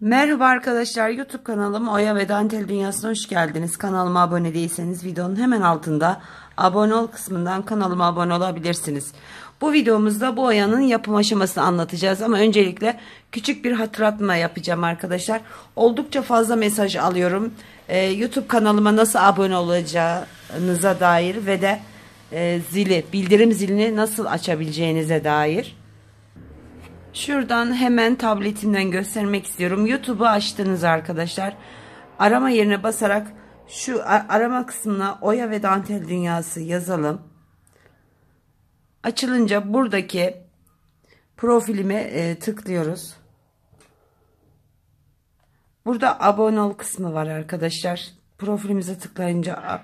Merhaba arkadaşlar YouTube kanalım Oya ve Dantel Dünyası'na hoş geldiniz. Kanalıma abone değilseniz videonun hemen altında abone ol kısmından kanalıma abone olabilirsiniz. Bu videomuzda bu oyanın yapım aşamasını anlatacağız ama öncelikle küçük bir hatırlatma yapacağım arkadaşlar. Oldukça fazla mesaj alıyorum. Ee, YouTube kanalıma nasıl abone olacağınıza dair ve de e, zili bildirim zilini nasıl açabileceğinize dair. Şuradan hemen tabletimden göstermek istiyorum. YouTube'u açtınız arkadaşlar. Arama yerine basarak şu arama kısmına oya ve dantel dünyası yazalım. Açılınca buradaki profilime e, tıklıyoruz. Burada abone ol kısmı var arkadaşlar. Profilimize tıklayınca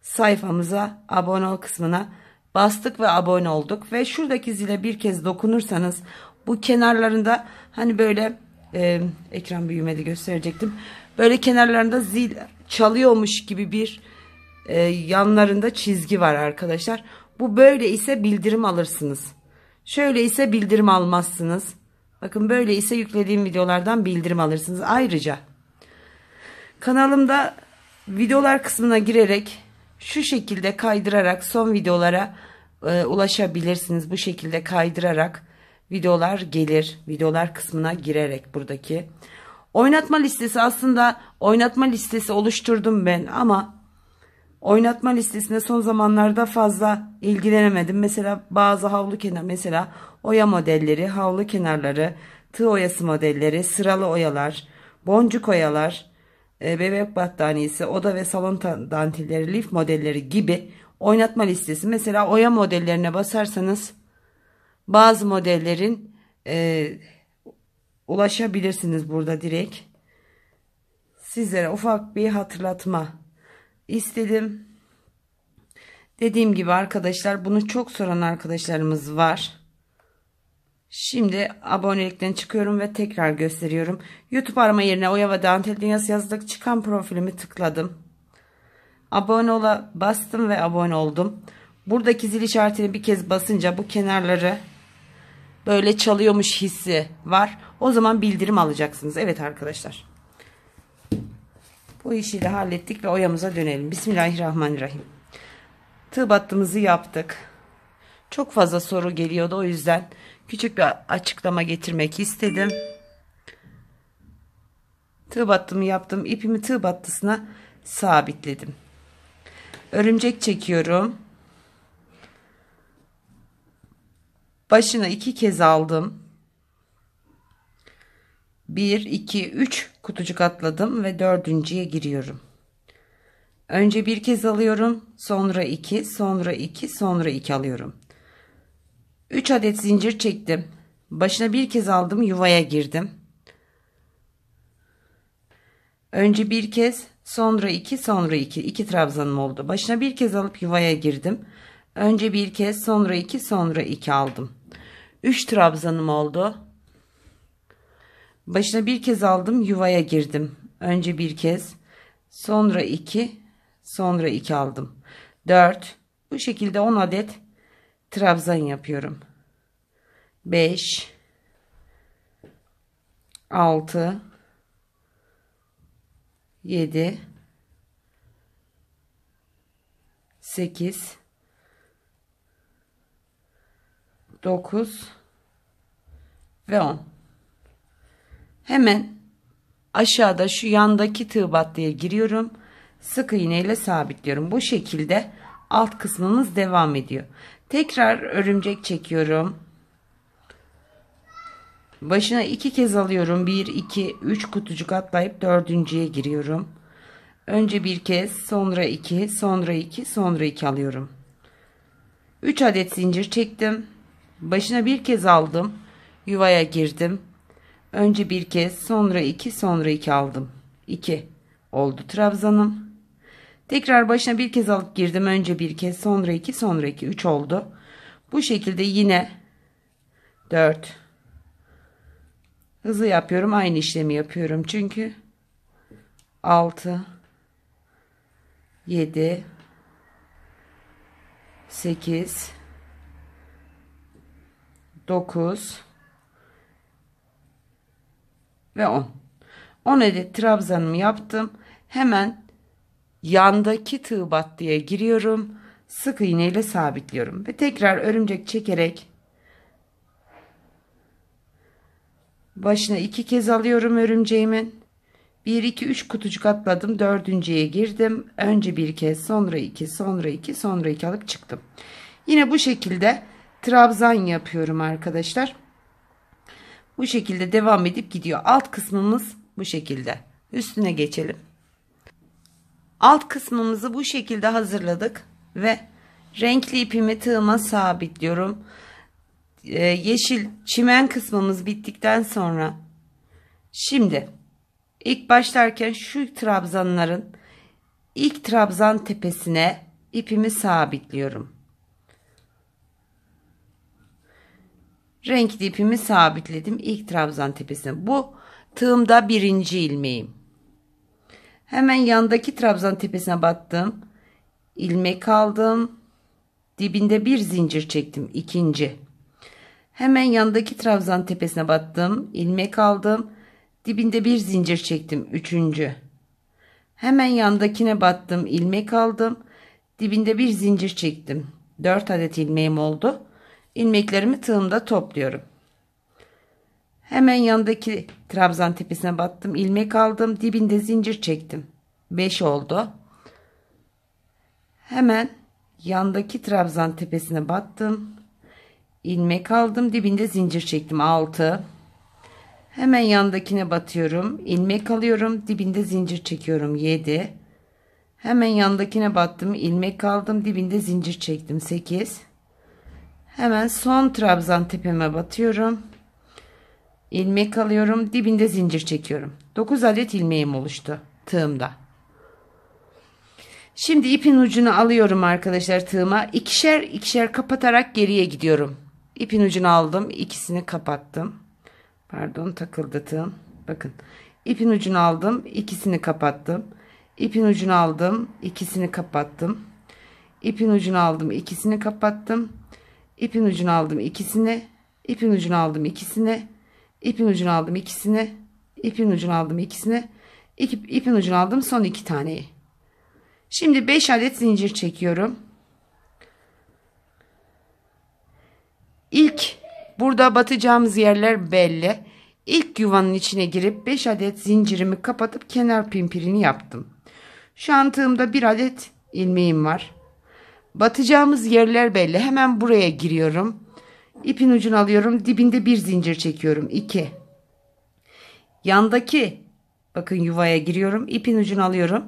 sayfamıza abone ol kısmına bastık ve abone olduk. Ve şuradaki zile bir kez dokunursanız bu kenarlarında hani böyle e, ekran büyümedi gösterecektim. Böyle kenarlarında zil çalıyormuş gibi bir e, yanlarında çizgi var arkadaşlar. Bu böyle ise bildirim alırsınız. Şöyle ise bildirim almazsınız. Bakın böyle ise yüklediğim videolardan bildirim alırsınız. Ayrıca kanalımda videolar kısmına girerek şu şekilde kaydırarak son videolara e, ulaşabilirsiniz. Bu şekilde kaydırarak videolar gelir. Videolar kısmına girerek buradaki. Oynatma listesi aslında oynatma listesi oluşturdum ben ama oynatma listesine son zamanlarda fazla ilgilenemedim. Mesela bazı havlu kenar mesela oya modelleri, havlu kenarları, tığ oyası modelleri, sıralı oyalar, boncuk oyalar, e, bebek battaniyesi, oda ve salon dantilleri, lif modelleri gibi oynatma listesi. Mesela oya modellerine basarsanız bazı modellerin e, ulaşabilirsiniz burada direkt. Sizlere ufak bir hatırlatma istedim. Dediğim gibi arkadaşlar bunu çok soran arkadaşlarımız var. Şimdi abonelikten çıkıyorum ve tekrar gösteriyorum. YouTube arama yerine Oya ve Dantel Dünyası yazdık. Çıkan profilimi tıkladım. Abone ola bastım ve abone oldum. Buradaki zil işaretini bir kez basınca bu kenarları böyle çalıyormuş hissi var. O zaman bildirim alacaksınız. Evet arkadaşlar. Bu işi de hallettik ve oyamıza dönelim. Bismillahirrahmanirrahim. Tığ battımızı yaptık. Çok fazla soru geliyordu o yüzden küçük bir açıklama getirmek istedim. Tığ battımı yaptım. İpimi tığ battısına sabitledim. Örümcek çekiyorum. Başına iki kez aldım. 1, 2, 3 kutucuk atladım ve dördüncüye giriyorum. Önce bir kez alıyorum. Sonra 2, sonra 2, sonra 2 alıyorum. 3 adet zincir çektim. Başına bir kez aldım yuvaya girdim. Önce bir kez sonra iki sonra iki. iki trabzanım oldu. Başına bir kez alıp yuvaya girdim. Önce bir kez sonra iki sonra iki aldım. 3 trabzanım oldu. Başına bir kez aldım yuvaya girdim. Önce bir kez sonra 2 sonra 2 aldım. 4 bu şekilde 10 adet trabzan yapıyorum. 5 6 7 8 9 ve 10. Hemen aşağıda şu yandaki tığ battıya giriyorum. Sık iğne ile sabitliyorum. Bu şekilde alt kısmımız devam ediyor. Tekrar örümcek çekiyorum. Başına iki kez alıyorum. 1, 2, 3 kutucuk atlayıp dördüncüye giriyorum. Önce bir kez, sonra iki, sonra iki, sonra iki alıyorum. 3 adet zincir çektim. Başına bir kez aldım. Yuvaya girdim. Önce bir kez sonra iki sonra iki aldım. İki. Oldu trabzanım. Tekrar başına bir kez alıp girdim. Önce bir kez sonra iki sonra iki. Üç oldu. Bu şekilde yine dört. Hızlı yapıyorum. Aynı işlemi yapıyorum. Çünkü altı yedi sekiz 9 ve 10. 10 adet trabzanımı yaptım. Hemen yandaki tığ battıya giriyorum. Sık iğne ile sabitliyorum ve tekrar örümcek çekerek başına iki kez alıyorum örümceğimin. 1 2 3 kutucuk atladım. Dördüncüye girdim. Önce bir kez, sonra iki, sonra iki, sonra iki alıp çıktım. Yine bu şekilde trabzan yapıyorum arkadaşlar. Bu şekilde devam edip gidiyor. Alt kısmımız bu şekilde. Üstüne geçelim. Alt kısmımızı bu şekilde hazırladık ve renkli ipimi tığıma sabitliyorum. Ee, yeşil çimen kısmımız bittikten sonra şimdi ilk başlarken şu trabzanların ilk trabzan tepesine ipimi sabitliyorum. Renk ipimi sabitledim. ilk trabzan tepesine. Bu tığımda birinci ilmeğim. Hemen yandaki trabzan tepesine battım. ilmek aldım. Dibinde bir zincir çektim. ikinci. Hemen yandaki trabzan tepesine battım. ilmek aldım. Dibinde bir zincir çektim. Üçüncü. Hemen yandakine battım. ilmek aldım. Dibinde bir zincir çektim. 4 adet ilmeğim oldu. İlmeklerimi tığımda topluyorum. Hemen yanındaki trabzan tepesine battım. ilmek aldım. Dibinde zincir çektim. 5 oldu. Hemen yandaki trabzan tepesine battım. ilmek aldım. Dibinde zincir çektim. 6. Hemen yandakine batıyorum. ilmek alıyorum. Dibinde zincir çekiyorum. 7. Hemen yandakine battım. ilmek aldım. Dibinde zincir çektim. 8. Hemen son trabzan tepeme batıyorum. İlmek alıyorum. Dibinde zincir çekiyorum. 9 adet ilmeğim oluştu tığımda. Şimdi ipin ucunu alıyorum arkadaşlar tığıma. ikişer ikişer kapatarak geriye gidiyorum. İpin ucunu aldım. ikisini kapattım. Pardon takıldı tığım. Bakın. İpin ucunu aldım. ikisini kapattım. İpin ucunu aldım. ikisini kapattım. İpin ucunu aldım. ikisini kapattım ipin ucunu aldım ikisini ipin ucunu aldım ikisini ipin ucunu aldım ikisini ipin ucunu aldım ikisini iki, ipin ucunu aldım son iki taneyi şimdi 5 adet zincir çekiyorum ilk burada batacağımız yerler belli ilk yuvanın içine girip 5 adet zincirimi kapatıp kenar pimpirini yaptım şu bir adet ilmeğim var Batacağımız yerler belli. Hemen buraya giriyorum. İpin ucunu alıyorum. Dibinde bir zincir çekiyorum. İki. Yandaki bakın yuvaya giriyorum. İpin ucunu alıyorum.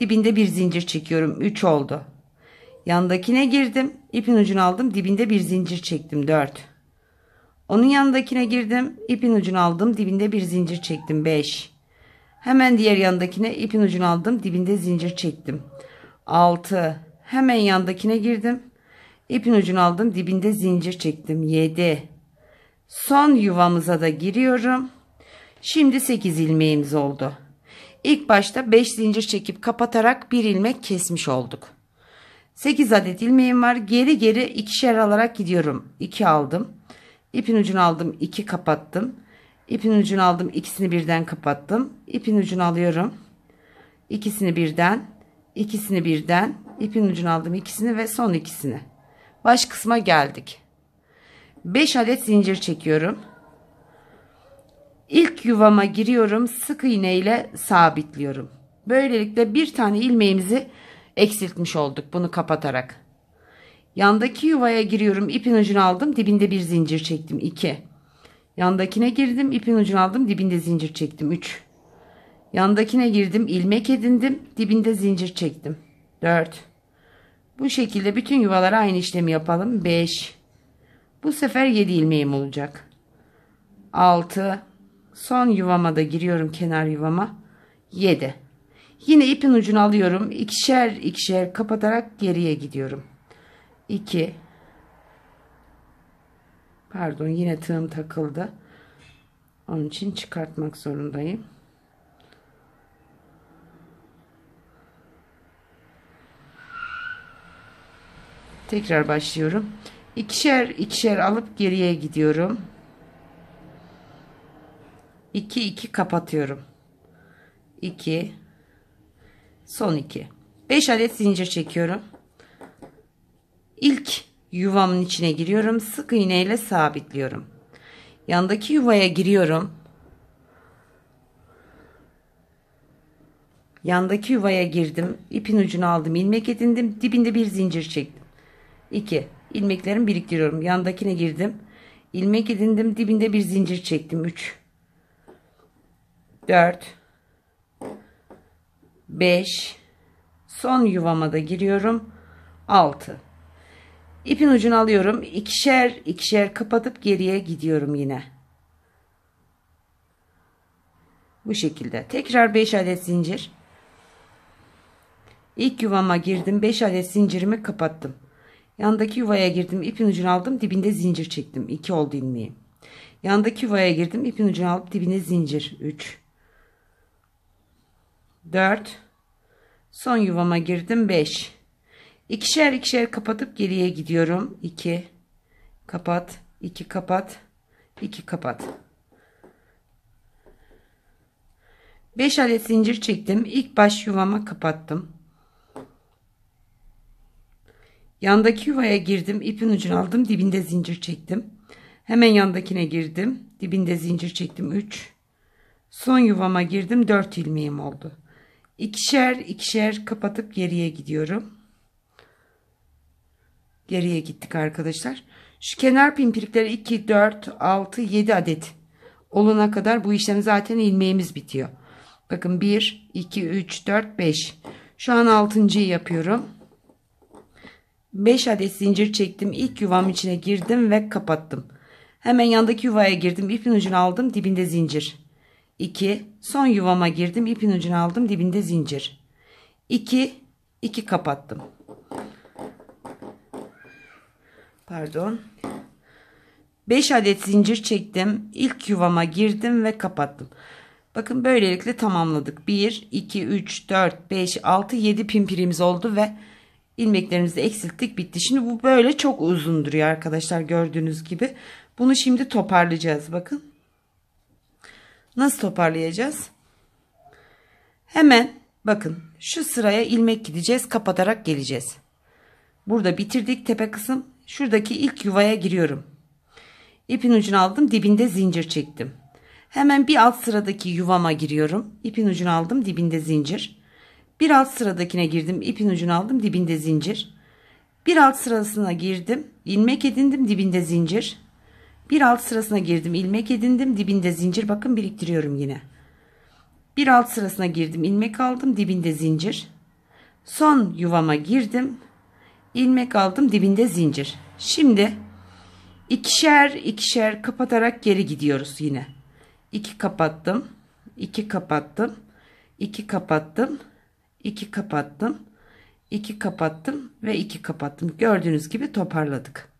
Dibinde bir zincir çekiyorum. Üç oldu. Yandakine girdim. İpin ucunu aldım. Dibinde bir zincir çektim. Dört. Onun yanındakine girdim. İpin ucunu aldım. Dibinde bir zincir çektim. Beş. Hemen diğer yandakine ipin ucunu aldım. Dibinde zincir çektim. Altı. Hemen yandakine girdim. ipin ucunu aldım. Dibinde zincir çektim. 7. Son yuvamıza da giriyorum. Şimdi 8 ilmeğimiz oldu. ilk başta 5 zincir çekip kapatarak bir ilmek kesmiş olduk. 8 adet ilmeğim var. Geri geri ikişer alarak gidiyorum. 2 aldım. ipin ucunu aldım. 2 kapattım. ipin ucunu aldım. ikisini birden kapattım. ipin ucunu alıyorum. ikisini birden, ikisini birden, ipin ucunu aldım ikisini ve son ikisini baş kısma geldik 5 adet zincir çekiyorum ilk yuvama giriyorum sık iğne ile sabitliyorum böylelikle bir tane ilmeğimizi eksiltmiş olduk bunu kapatarak yandaki yuvaya giriyorum ipin ucunu aldım dibinde bir zincir çektim 2 yandakine girdim ipin ucunu aldım dibinde zincir çektim 3 yandakine girdim ilmek edindim dibinde zincir çektim 4 bu şekilde bütün yuvalara aynı işlemi yapalım. 5. Bu sefer 7 ilmeğim olacak. 6. Son yuvama da giriyorum kenar yuvama. 7. Yine ipin ucunu alıyorum. ikişer ikişer kapatarak geriye gidiyorum. 2. Pardon yine tığım takıldı. Onun için çıkartmak zorundayım. Tekrar başlıyorum. İkişer ikişer alıp geriye gidiyorum. 2 2 kapatıyorum. 2 son 2. 5 adet zincir çekiyorum. İlk yuvamın içine giriyorum. Sık iğneyle sabitliyorum. Yandaki yuvaya giriyorum. Yandaki yuvaya girdim. ipin ucunu aldım. ilmek edindim. Dibinde bir zincir çektim. 2. İlmeklerimi biriktiriyorum. Yandakine girdim. İlmek edindim. Dibinde bir zincir çektim. 3. 4. 5. Son yuvama da giriyorum. 6. İpin ucunu alıyorum. ikişer ikişer kapatıp geriye gidiyorum yine. Bu şekilde. Tekrar 5 adet zincir. İlk yuvama girdim. 5 adet zincirimi kapattım. Yandaki yuvaya girdim ipin ucunu aldım dibinde zincir çektim. 2 oldu ilmeği. Yandaki yuvaya girdim ipin ucunu alıp dibine zincir. 3 4 Son yuvama girdim 5 İkişer ikişer kapatıp geriye gidiyorum. 2 kapat 2 kapat 2 kapat 5 adet zincir çektim. İlk baş yuvama kapattım. Yandaki yuvaya girdim, ipin ucunu aldım, dibinde zincir çektim. Hemen yandakine girdim, dibinde zincir çektim 3. Son yuvama girdim, 4 ilmeğim oldu. İkişer ikişer kapatıp geriye gidiyorum. Geriye gittik arkadaşlar. Şu kenar pimpirikleri 2, 4, 6, 7 adet olana kadar bu işlem zaten ilmeğimiz bitiyor. Bakın 1, 2, 3, 4, 5. Şu an 6.yı yapıyorum. 5 adet zincir çektim. İlk yuvam içine girdim ve kapattım. Hemen yandaki yuvaya girdim. İpin ucunu aldım. Dibinde zincir. 2. Son yuvama girdim. İpin ucunu aldım. Dibinde zincir. 2. 2 kapattım. Pardon. 5 adet zincir çektim. İlk yuvama girdim ve kapattım. Bakın böylelikle tamamladık. 1, 2, 3, 4, 5, 6, 7 pimpirimiz oldu ve ilmeklerimizi eksilttik bitti. Şimdi bu böyle çok uzun duruyor arkadaşlar gördüğünüz gibi. Bunu şimdi toparlayacağız bakın. Nasıl toparlayacağız? Hemen bakın şu sıraya ilmek gideceğiz kapatarak geleceğiz. Burada bitirdik tepe kısım. Şuradaki ilk yuvaya giriyorum. İpin ucunu aldım dibinde zincir çektim. Hemen bir alt sıradaki yuvama giriyorum. İpin ucunu aldım dibinde zincir. Bir alt sıradakine girdim. ipin ucunu aldım. Dibinde zincir. Bir alt sırasına girdim. ilmek edindim. Dibinde zincir. Bir alt sırasına girdim. ilmek edindim. Dibinde zincir. Bakın biriktiriyorum yine. Bir alt sırasına girdim. ilmek aldım. Dibinde zincir. Son yuvama girdim. ilmek aldım. Dibinde zincir. Şimdi ikişer ikişer kapatarak geri gidiyoruz yine. İki kapattım. 2 kapattım. 2 kapattım. 2 kapattım 2 kapattım ve 2 kapattım gördüğünüz gibi toparladık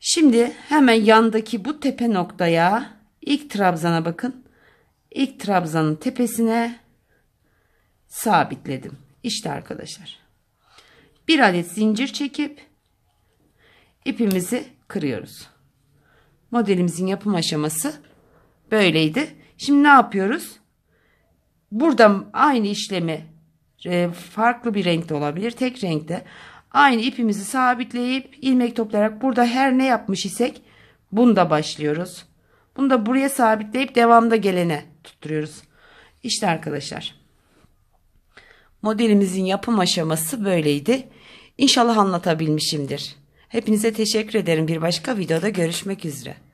şimdi hemen yandaki bu tepe noktaya ilk trabzana bakın ilk trabzanın tepesine sabitledim işte arkadaşlar bir adet zincir çekip ipimizi kırıyoruz modelimizin yapım aşaması böyleydi şimdi ne yapıyoruz buradan aynı işlemi e, farklı bir renkte olabilir tek renkte aynı ipimizi sabitleyip ilmek toplayarak burada her ne yapmış isek bunda başlıyoruz bunu da buraya sabitleyip devamda gelene tutturuyoruz işte arkadaşlar modelimizin yapım aşaması böyleydi İnşallah anlatabilmişimdir hepinize teşekkür ederim bir başka videoda görüşmek üzere